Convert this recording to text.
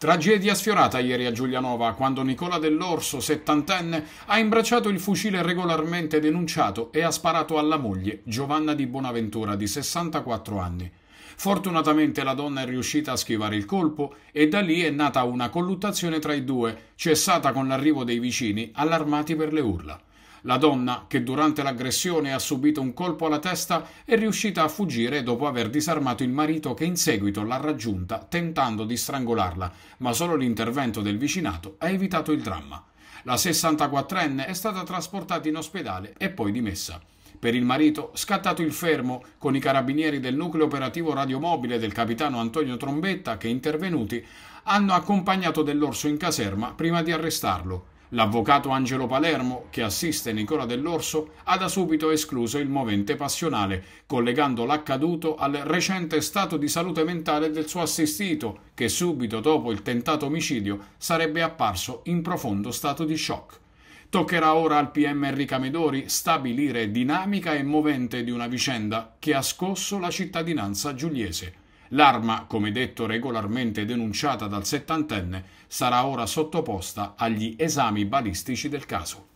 Tragedia sfiorata ieri a Giulianova, quando Nicola dell'Orso, settantenne, ha imbracciato il fucile regolarmente denunciato e ha sparato alla moglie, Giovanna di Bonaventura, di 64 anni. Fortunatamente la donna è riuscita a schivare il colpo e da lì è nata una colluttazione tra i due, cessata con l'arrivo dei vicini, allarmati per le urla. La donna, che durante l'aggressione ha subito un colpo alla testa, è riuscita a fuggire dopo aver disarmato il marito che in seguito l'ha raggiunta tentando di strangolarla, ma solo l'intervento del vicinato ha evitato il dramma. La 64enne è stata trasportata in ospedale e poi dimessa. Per il marito, scattato il fermo con i carabinieri del nucleo operativo radiomobile del capitano Antonio Trombetta che intervenuti hanno accompagnato dell'orso in caserma prima di arrestarlo. L'avvocato Angelo Palermo, che assiste Nicola dell'Orso, ha da subito escluso il movente passionale, collegando l'accaduto al recente stato di salute mentale del suo assistito, che subito dopo il tentato omicidio sarebbe apparso in profondo stato di shock. Toccherà ora al PM Enrico Medori stabilire dinamica e movente di una vicenda che ha scosso la cittadinanza giuliese. L'arma, come detto regolarmente denunciata dal settantenne, sarà ora sottoposta agli esami balistici del caso.